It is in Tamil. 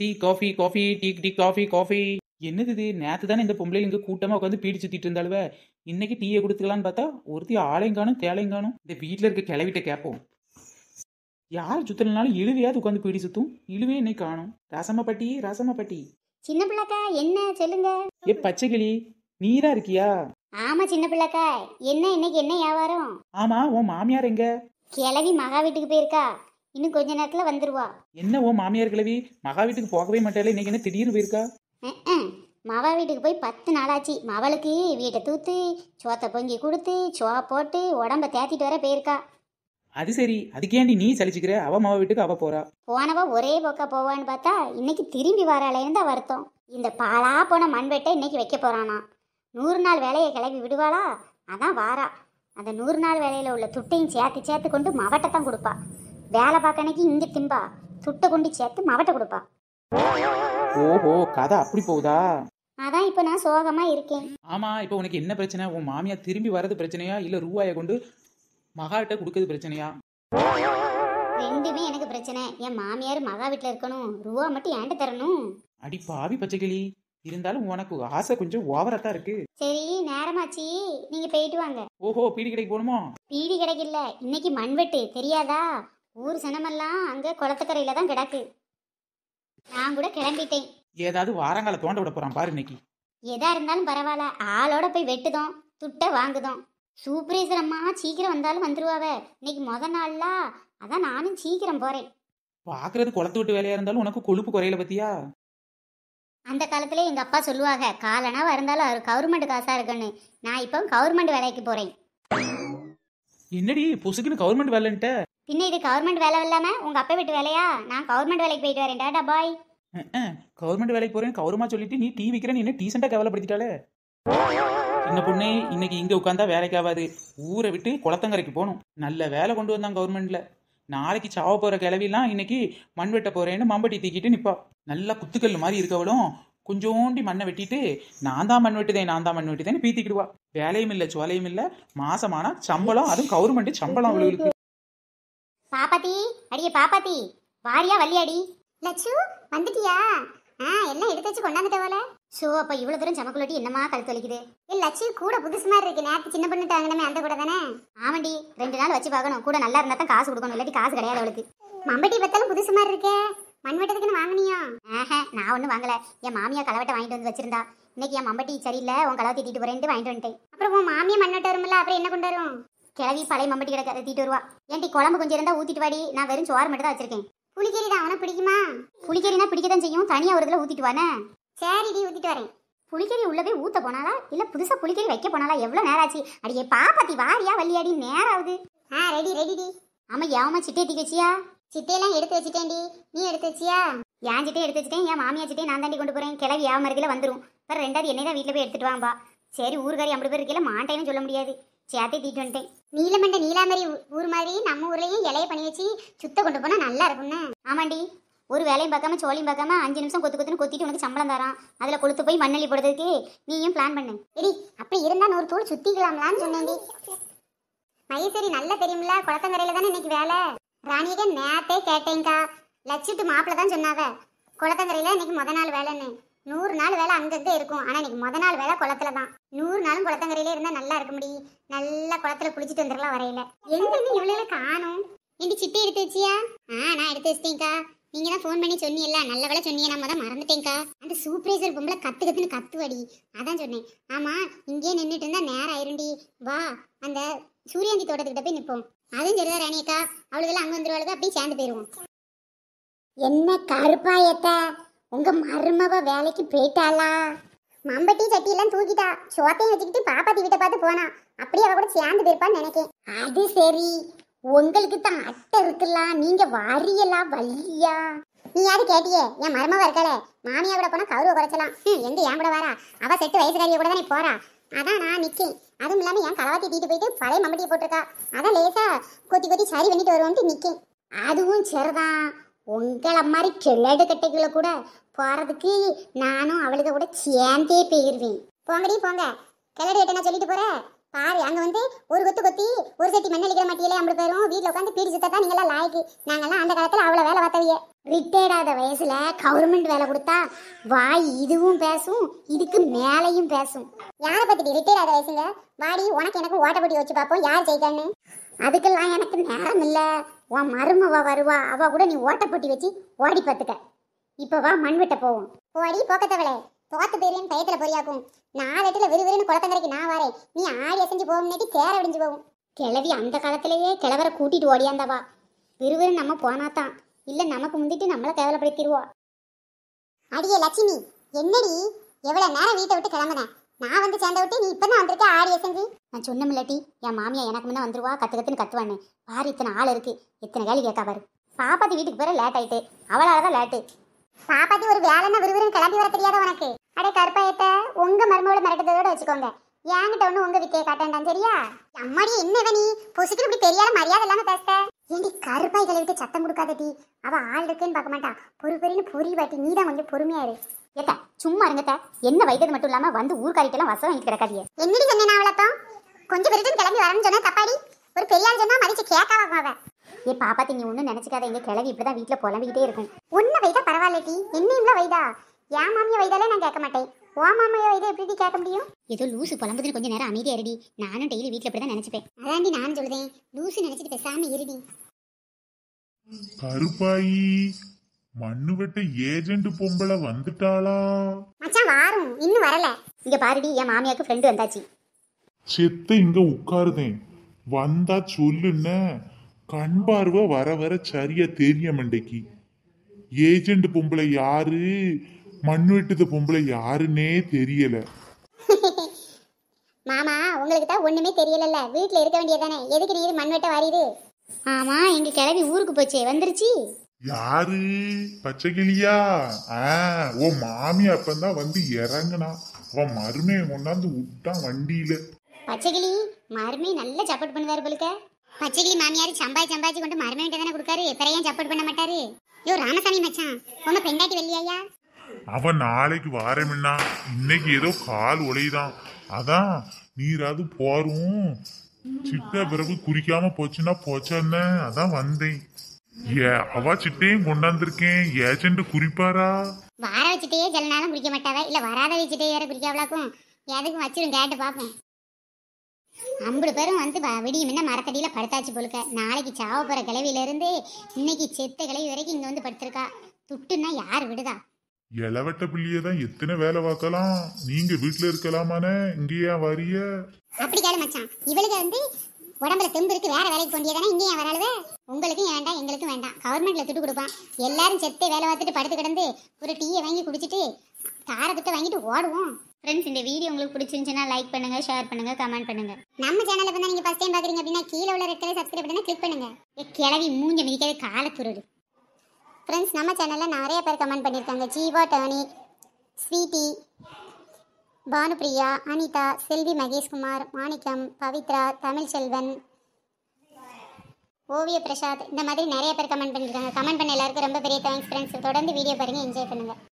tea coffee coffee tea tea coffee coffee என்னது இது நேற்று தானே இந்த பொம்பளை இங்கே கூட்டமாக உட்காந்து பீடி சுற்றிட்டு இருந்தாளுவ இன்னைக்கு டீயை கொடுத்துக்கலான்னு பார்த்தா ஒருத்தி ஆளையும் காணும் தேளையும் காணும் இந்த வீட்டில் இருக்க கிளவிட்ட கேட்போம் யார் சுத்தலனாலும் இழுவையாவது உட்காந்து பீடி சுத்தும் இழுவே என்னை காணும் ரசமப்பட்டி ரசமப்பட்டி சின்ன பிள்ளைக்கா என்ன சொல்லுங்க ஏ பச்சைக்கிளி நீரா இருக்கியா ஆமா சின்ன பிள்ளைக்கா என்ன இன்னைக்கு என்ன வியாபாரம் ஆமா உன் மாமியார் எங்க கிளவி மகா வீட்டுக்கு போயிருக்கா இன்னும் கொஞ்ச நேரத்துல வந்துருவா என்ன ஓ மாமியார் கிழவி மகா வீட்டுக்கு போகவே மாட்டாலே இன்னைக்கு என்ன திடீர்னு போயிருக்கா மகா வீட்டுக்கு போய் பத்து நாளாச்சு மவளுக்கு வீட்டை தூத்து சோத்த பொங்கி கொடுத்து சோ போட்டு உடம்ப தேத்திட்டு வர போயிருக்கா அது சரி அதுக்கேண்டி நீ சலிச்சுக்கிற அவ மாவ வீட்டுக்கு அவ போறா போனவ ஒரே பக்கம் போவான்னு பார்த்தா இன்னைக்கு திரும்பி வராளேன்னு தான் வருத்தம் இந்த பாலா போன மண்வெட்டை இன்னைக்கு வைக்க போறானா நூறு நாள் வேலையை கிளம்பி விடுவாளா அதான் வாரா அந்த நூறு நாள் வேலையில உள்ள துட்டையும் சேர்த்து சேர்த்து கொண்டு மவட்டை தான் கொடுப்பா வேலை பார்க்க அன்னைக்கு இங்கே திம்பா துட்டை கொண்டு சேர்த்து மவட்ட கொடுப்பா ஓஹோ கதை அப்படி போகுதா அதான் இப்போ நான் சோகமா இருக்கேன் ஆமா இப்போ உனக்கு என்ன பிரச்சனை உன் மாமியா திரும்பி வரது பிரச்சனையா இல்ல ரூபாயை கொண்டு மகாட்ட கொடுக்கறது பிரச்சனையா ரெண்டுமே எனக்கு பிரச்சனை என் மாமியார் மகா வீட்டில் இருக்கணும் ரூபா மட்டும் ஏன்ட தரணும் அடி பாவி பச்சைக்கிளி இருந்தாலும் உனக்கு ஆசை கொஞ்சம் ஓவரா தான் இருக்கு சரி நேரமாச்சி நீங்க போயிட்டு வாங்க ஓஹோ பீடி கடைக்கு போகணுமா பீடி கடைக்கு இல்ல இன்னைக்கு மண்வெட்டு தெரியாதா ஊர் சனமெல்லாம் அங்க குளத்துக்கரையில தான் கிடக்கு நான் கூட கிளம்பிட்டேன் ஏதாவது வாரங்கால தோண்ட விட போறான் பாரு இன்னைக்கு எதா இருந்தாலும் பரவாயில்ல ஆளோட போய் வெட்டுதோம் துட்ட வாங்குதோம் சூப்பரேசர் அம்மா சீக்கிரம் வந்தாலும் வந்துருவாவ இன்னைக்கு முத நாள்ல அதான் நானும் சீக்கிரம் போறேன் பாக்குறது குளத்து விட்டு வேலையா இருந்தாலும் உனக்கு கொழுப்பு குறையில பத்தியா அந்த காலத்துல எங்க அப்பா சொல்லுவாங்க காலனா இருந்தாலும் அவர் கவர்மெண்ட் காசா இருக்குன்னு நான் இப்போ கவர்மெண்ட் வேலைக்கு போறேன் என்னடி புசுக்குன்னு கவர்மெண்ட் வேலைன்ட்ட இன்னும் இது கவர்மெண்ட் வேலை இல்லாம உங்க அப்பா வீட்டு வேலையா நான் கவர்மெண்ட் வேலைக்கு போயிட்டு வரேன் டாடா பாய் கவர்மெண்ட் வேலைக்கு போறேன் கௌரமா சொல்லிட்டு நீ டிவி விக்கிறேன் என்ன டீசெண்டா கவலைப்படுத்திட்டாலே சின்ன பொண்ணு இன்னைக்கு இங்க உட்காந்தா வேலைக்கு ஆகாது ஊரை விட்டு குளத்தங்கரைக்கு போகணும் நல்ல வேலை கொண்டு வந்தான் கவர்மெண்ட்ல நாளைக்கு சாவ போற கிளவிலாம் இன்னைக்கு மண் வெட்ட போறேன்னு மம்பட்டி தீக்கிட்டு நிப்பா நல்லா குத்துக்கல் மாதிரி இருக்கவளும் கொஞ்சோண்டி மண்ணை வெட்டிட்டு நான் தான் மண் வெட்டுதேன் நான் தான் மண் வெட்டுதேன்னு பீத்திக்கிடுவா வேலையும் இல்லை சோலையும் இல்லை மாசமானா சம்பளம் அதுவும் கவர்மெண்ட் சம்பளம் அவ்வளவு பாப்பாத்தி அடியே பாப்பாத்தி வாரியா வள்ளியாடி லட்சு வந்துட்டியா ஆ எல்லாம் எடுத்து வச்சு போல ஷோ அப்ப இவ்வளவு தூரம் சமக்குள்ளாட்டி என்னமா கழுத்து வலிக்குது ஏ லட்சு கூட புதுசு மாதிரி இருக்கு நேரத்து சின்ன பண்ணிட்டாங்கன்னு அந்த கூட தானே ஆமாண்டி ரெண்டு நாள் வச்சு பார்க்கணும் கூட நல்லா இருந்தா தான் காசு கொடுக்கணும் இல்லாட்டி காசு கிடையாது அவளுக்கு மம்பட்டி பத்தாலும் புதுசு மாதிரி இருக்கே மண் வெட்டத்துக்குன்னு வாங்கினியா ஆஹ நான் ஒன்றும் வாங்கல என் மாமியா கலவட்டை வாங்கிட்டு வந்து வச்சிருந்தா இன்னைக்கு என் மம்பட்டி சரியில்லை உன் கலவை திட்டிட்டு போறேன்ட்டு வாங்கிட்டு வந்துட்டேன் அப்புறம் உன் மாமியா மண் வரும்ல அப்புறம் என்ன கொண்டு வரும் கிளவி பழைய மம்பட்டி கிடக்க தீட்டு வருவா ஏன்டி குழம்பு கொஞ்சம் இருந்தால் ஊற்றிட்டு வாடி நான் வெறும் சோறு மட்டும் தான் வச்சிருக்கேன் புளிக்கறி தான் அவனை பிடிக்குமா புளிக்கறினா பிடிக்க தான் செய்யும் தனியாக ஒரு இதில் ஊற்றிட்டு வானே சரிடி ஊற்றிட்டு வரேன் புளிக்கறி உள்ளவே ஊற்ற போனாலா இல்லை புதுசாக புளிக்கறி வைக்க போனாலா எவ்வளோ நேரம் ஆச்சு அடியே பாப்பாத்தி வாரியா வள்ளியாடி நேரம் ஆகுது ஆ ரெடி ரெடிடி ஆமா ஏவமா சிட்டை தீக்க வச்சியா சிட்டையெல்லாம் எடுத்து வச்சுட்டேன்டி நீ எடுத்து வச்சியா என் சிட்டே எடுத்து வச்சிட்டேன் என் மாமியா சிட்டே நான் தாண்டி கொண்டு போகிறேன் கிளவி ஏவ மருதில் வந்துடும் அப்புறம் ரெண்டாவது என்னை தான் வீட்டில் போய் எடுத்துட்டு வாம்பா சரி ஊருக்காரி அப்படி பேர் இருக்கல மாட்டேன்னு சொல்ல முடியாது சேத்தி தீட்டு வந்துட்டேன் நீலமண்ட நீலாமரி ஊர் மாதிரி நம்ம ஊர்லயும் இலைய பண்ணி வச்சு சுத்த கொண்டு போனா நல்லா இருக்கும்னு ஆமாண்டி ஒரு வேலையும் பார்க்காம சோழியும் பார்க்காம அஞ்சு நிமிஷம் கொத்து கொத்துன்னு கொத்திட்டு உனக்கு சம்பளம் தரான் அதில் கொளுத்து போய் மண்ணள்ளி போடுறதுக்கு நீயும் பிளான் பண்ணு சரி அப்படி இருந்தால் ஒரு தூள் சுத்திக்கலாம்லான்னு சொன்னேன் மகேஸ்வரி நல்லா தெரியும்ல குளத்தங்கரையில் தானே இன்னைக்கு வேலை ராணியிட்ட நேரத்தே கேட்டேங்க்கா லட்சத்து மாப்பிள்ள தான் சொன்னாவ குளத்தங்கரையில் இன்னைக்கு முத நாள் வேலைன்னு நூறு நாள் வேலை அங்கங்கே இருக்கும் ஆனால் இன்னைக்கு முத நாள் வேலை குளத்துல தான் நூறு நாளும் குளத்தங்கரையிலே இருந்தால் நல்லா இருக்க முடியும் நல்லா குளத்துல குளிச்சுட்டு வந்துடலாம் வரையில எங்க இவ்வளோ காணும் இண்டி சிட்டி எடுத்து வச்சியா ஆ நான் எடுத்து வச்சிட்டேங்க்கா நீங்க தான் ஃபோன் பண்ணி சொன்னீங்கல்ல நல்ல வேலை சொன்னீங்க நம்ம தான் மறந்துட்டேங்க்கா அந்த சூப்பரைசர் பொம்பளை கத்து கத்துன்னு கத்துவடி அதான் சொன்னேன் ஆமா இங்கேயே நின்றுட்டு இருந்தா நேரம் ஆயிருண்டி வா அந்த சூரியாந்தி தோட்டத்துக்கிட்ட போய் நிற்போம் அதுவும் சரிதான் ராணியக்கா அவ்வளோதெல்லாம் அங்கே வந்துருவாளுக்கு அப்படியே சேர்ந்து போயிடுவோம் என்ன கருப்பாயத்தை உங்க மருமவ வேலைக்கு போயிட்டாளா மம்பட்டி சட்டியெல்லாம் தூக்கிட்டா சோத்தையும் வச்சுக்கிட்டு பாப்பாத்தி வீட்டை பார்த்து போனா அப்படியே அவ கூட சேர்ந்து போயிருப்பான்னு நினைக்கேன் அது சரி உங்களுக்கு தான் அட்டை இருக்குல்ல நீங்க வாரியலா வல்லியா நீ யாரு கேட்டியே என் மருமவ இருக்கல மாமியா கூட போனா கௌரவ குறைச்சலாம் எங்க என் கூட வாரா அவ செட்டு வயசுக்காரிய கூட தானே போறா அதான் நான் நிக்கேன் அதுவும் இல்லாம என் கலவாத்தி தீட்டு போயிட்டு பழைய மம்பட்டியை போட்டிருக்கா அதான் லேசா கொத்தி கொத்தி சரி பண்ணிட்டு வருவோம்ட்டு நிக்கேன் அதுவும் சரிதான் உங்களை மாதிரி கிளடு கட்டைகளை கூட போகிறதுக்கு நானும் அவளுக்கு கூட சேர்ந்தே போயிருவேன் போங்கடி போங்க கிளடு கட்டை நான் சொல்லிட்டு போகிறேன் பாரு அங்க வந்து ஒரு கொத்து கொத்தி ஒரு சட்டி மண் அடிக்கிற மாட்டியிலே அப்படி போயிடும் வீட்டில் உட்காந்து சுத்தா தான் எல்லாம் லாய்க்கு நாங்கள்லாம் அந்த காலத்தில் அவ்வளோ வேலை பார்த்தவிய ரிட்டையர்ட் ஆத வயசில் கவர்மெண்ட் வேலை கொடுத்தா வாய் இதுவும் பேசும் இதுக்கு மேலையும் பேசும் யாரை பற்றிட்டு ரிட்டையர்ட் ஆத வயசுங்க வாடி உனக்கு எனக்கு ஓட்டப்பட்டி வச்சு பார்ப்போம் யார் ஜெயிக்கான்னு அதுக்கெல்லாம் எனக்கு நேரம் இல்லை உன் மருமவ வருவா அவ கூட நீ ஓட்டப்பட்டி வச்சு ஓடி பார்த்துக்க இப்போ வா விட்ட போவோம் ஓடி போக்கத்தவளே தோத்து பேரின் பயத்துல பொரியாக்கும் நாலு இடத்துல விறுவிறுன்னு குளத்தங்கரைக்கு நான் வரேன் நீ ஆடி அசைஞ்சு போகும்னேட்டி சேர விடிஞ்சு போகும் கிளவி அந்த காலத்திலேயே கிளவரை கூட்டிட்டு ஓடியாந்தவா விறுவிறு நம்ம தான் இல்லை நமக்கு முந்திட்டு நம்மளை கேவலப்படுத்திடுவோம் அடியே லட்சுமி என்னடி எவ்வளோ நேரம் வீட்டை விட்டு கிளம்புனேன் நான் வந்து சேர்ந்த விட்டு நீ இப்பதான் வந்திருக்க ஆடிய செஞ்சு நான் சொன்னமில்லட்டி என் மாமியா எனக்கு முன்ன வந்துருவா கத்து கத்துன்னு கத்துவான்னு பாரு இத்தனை ஆள் இருக்கு இத்தனை வேலை கேட்கா பாரு பாப்பாத்தி வீட்டுக்கு போற லேட் ஆயிட்டு அவளாலதான் தான் லேட்டு பாப்பாத்தி ஒரு வேலைன்னா விறுவிறுன்னு கிளம்பி வர தெரியாத உனக்கு அடே கருப்பாயத்த உங்க மருமகளை மிரட்டதோட வச்சுக்கோங்க என்கிட்ட ஒண்ணு உங்க வித்தியை காட்டேன்டான் சரியா அம்மாடி என்ன நீ பொசுக்கு இப்படி தெரியாத மரியாதை இல்லாம பேச ஏண்டி கருப்பாய்களை விட்டு சத்தம் கொடுக்காதடி அவ ஆள் இருக்குன்னு பார்க்க மாட்டா பொறு பொறி பாட்டி நீ தான் கொஞ்சம் பொறுமையா இரு ஏத்த சும்மா இருங்கத்த என்ன வைத்தது மட்டும் இல்லாம வந்து ஊர்க்காரிட்டெல்லாம் வசம் வாங்கிட்டு கிடக்காதியே என்னடி சொன்னேன் அவளத்தோ கொஞ்சம் விருதுன்னு கிளம்பி வரேன்னு சொன்னா தப்பாடி ஒரு பெரியாள் சொன்னா மதிச்சு கேட்காவாங்க அவன் ஏ பாப்பா நீ ஒன்றும் நினச்சிக்காத எங்கள் கிளவி இப்படி தான் வீட்டில் புலம்பிக்கிட்டே இருக்கும் உன்ன வைதா பரவாயில்லடி என்னையும்ல வைதா என் மாமியை வைதாலே நான் கேட்க மாட்டேன் ஓ மாமையை வைதா எப்படி கேட்க முடியும் ஏதோ லூசு புலம்புதுன்னு கொஞ்சம் நேரம் அமைதியாக இருடி நானும் டெய்லி வீட்டில் இப்படி தான் நினச்சிப்பேன் அதாண்டி நானும் சொல்லுதேன் லூசு நினச்சிட்டு பேசாமல் இருடி கருப்பாயி மண்ணு வெட்ட ஏஜென்ட் பொம்பளை வந்துட்டாளா மச்சான் வாரும் இன்னும் வரல இங்க பாருடி என் மாமியாக்கு ஃப்ரெண்டு வந்தாச்சு செத்து இங்க உட்காருதேன் வந்தா சொல்லுன்ன கண் பார்வை வர வர சரியா தெரிய மண்டைக்கு ஏஜென்ட் பொம்பளை யாரு மண்ணு வெட்டுது பொம்பளை யாருன்னே தெரியல மாமா உங்களுக்கு தான் ஒண்ணுமே தெரியலல்ல வீட்ல இருக்க வேண்டியதானே எதுக்கு நீ மண் வெட்ட வாரியுது ஆமா எங்க கிளவி ஊருக்கு போச்சே வந்துருச்சு யாரு பச்சை கிளியா ஆ ஓ மாமி அப்பந்தான் வந்து இறங்குனா அவன் மருமையை கொண்டாந்து விட்டான் வண்டியில பச்சைக்கிளி மருமை நல்லா சப்போர்ட் பண்ணுவாரு போலுக்க பச்சைக்கிளி மாமியாரு சம்பாதி சம்பாதிச்சு கொண்டு மருமை தானே கொடுக்காரு எத்தனையும் சப்போர்ட் பண்ண மாட்டாரு யோ ராமசாமி மச்சான் உங்க பெண்டாட்டி வெள்ளியாயா அவன் நாளைக்கு வாரமின்னா இன்னைக்கு ஏதோ கால் ஒளிதான் அதான் நீராது போரும் சிட்ட பிறகு குறிக்காம போச்சுன்னா போச்சான்னு அதான் வந்தேன் ஏ அவா சிட்டையும் கொண்டாந்துருக்கேன் ஏஜென்ட் குறிப்பாரா வார வச்சுட்டே நாளும் குடிக்க மாட்டாவ இல்ல வராத வச்சுட்டே யார குடிக்காவளாக்கும் எதுக்கும் வச்சிரும் கேட்டு பாப்போம் ஐம்பது பேரும் வந்து விடிய முன்ன மரத்தடியில படுத்தாச்சு போலுக்க நாளைக்கு சாவ போற கிளவியில இருந்து இன்னைக்கு செத்த கிளவி வரைக்கும் இங்க வந்து படுத்திருக்கா துட்டுன்னா யார் விடுதா இளவட்ட பிள்ளையே தான் எத்தனை வேலை பார்க்கலாம் நீங்க வீட்டுல இருக்கலாமானே இங்கேயா வரிய அப்படி கேளு மச்சான் இவளுக்கு வந்து உடம்புல தெம்பு இருக்கு வேற வேலைக்கு போண்டியதானே இங்கேயும் வராளுவ உங்களுக்கும் வேண்டாம் எங்களுக்கும் வேண்டாம் கவர்மெண்ட்ல துட்டு கொடுப்பான் எல்லாரும் செத்து வேலை பார்த்துட்டு படுத்து கிடந்து ஒரு டீயை வாங்கி குடிச்சிட்டு திட்ட வாங்கிட்டு ஓடுவோம் ஃப்ரெண்ட்ஸ் இந்த வீடியோ உங்களுக்கு பிடிச்சிருந்துச்சுன்னா லைக் பண்ணுங்க ஷேர் பண்ணுங்க கமெண்ட் பண்ணுங்க நம்ம சேனலை வந்து நீங்க ஃபர்ஸ்ட் டைம் பாக்குறீங்க அப்படின்னா கீழே உள்ள ரெட் சப்ஸ்கிரைப் பண்ணி கிளிக் பண்ணுங்க கிளவி மூஞ்ச மிதிக்கிறது காலத்துறது ஃப்ரெண்ட்ஸ் நம்ம சேனலில் நிறைய பேர் கமெண்ட் பண்ணியிருக்காங்க ஜீவா டர்னி ஸ்வீட்டி பானுபிரியா அனிதா செல்வி மகேஷ்குமார் மாணிக்கம் பவித்ரா தமிழ்ச்செல்வன் ஓவிய பிரசாத் இந்த மாதிரி நிறைய பேர் கமெண்ட் பண்ணியிருக்காங்க கமெண்ட் பண்ண எல்லாருக்கும் ரொம்ப பெரிய தேங்க்ஸ் ஃப்ரெண்ட்ஸ் தொடர்ந்து வீடியோ பாருங்கள் என்ஜாய் பண்ணுங்கள்